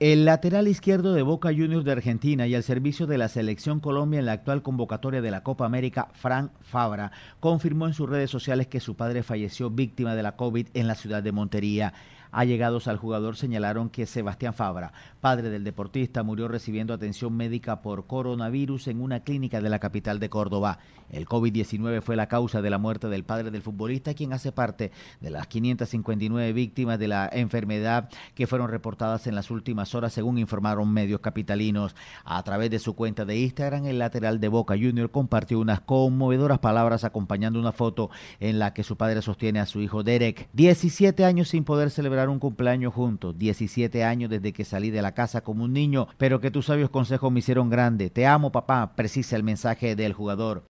El lateral izquierdo de Boca Juniors de Argentina y al servicio de la selección Colombia en la actual convocatoria de la Copa América, Frank Fabra, confirmó en sus redes sociales que su padre falleció víctima de la COVID en la ciudad de Montería. Allegados al jugador señalaron que Sebastián Fabra, padre del deportista, murió recibiendo atención médica por coronavirus en una clínica de la capital de Córdoba. El COVID-19 fue la causa de la muerte del padre del futbolista, quien hace parte de las 559 víctimas de la enfermedad que fueron reportadas en las últimas horas, según informaron medios capitalinos. A través de su cuenta de Instagram, el lateral de Boca Junior compartió unas conmovedoras palabras acompañando una foto en la que su padre sostiene a su hijo Derek, 17 años sin poder celebrar un cumpleaños juntos. 17 años desde que salí de la casa como un niño, pero que tus sabios consejos me hicieron grande. Te amo, papá, precisa el mensaje del jugador.